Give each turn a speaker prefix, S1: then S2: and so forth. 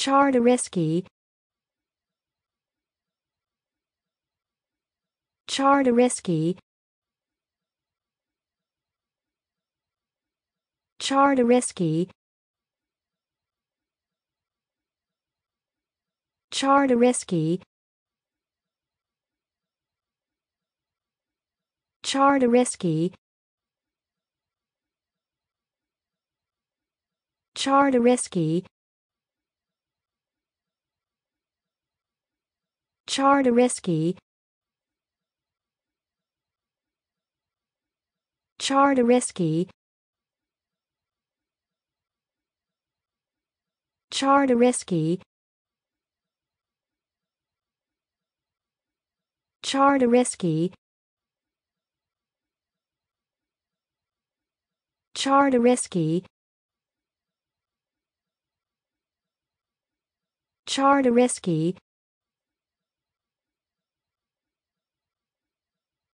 S1: Chardarisky Chardarisky Chardarisky Chardarisky Chardarisky Czartoryski Chardarisky Chardarisky Chardarisky Chardarisky Chardarisky Czartoryski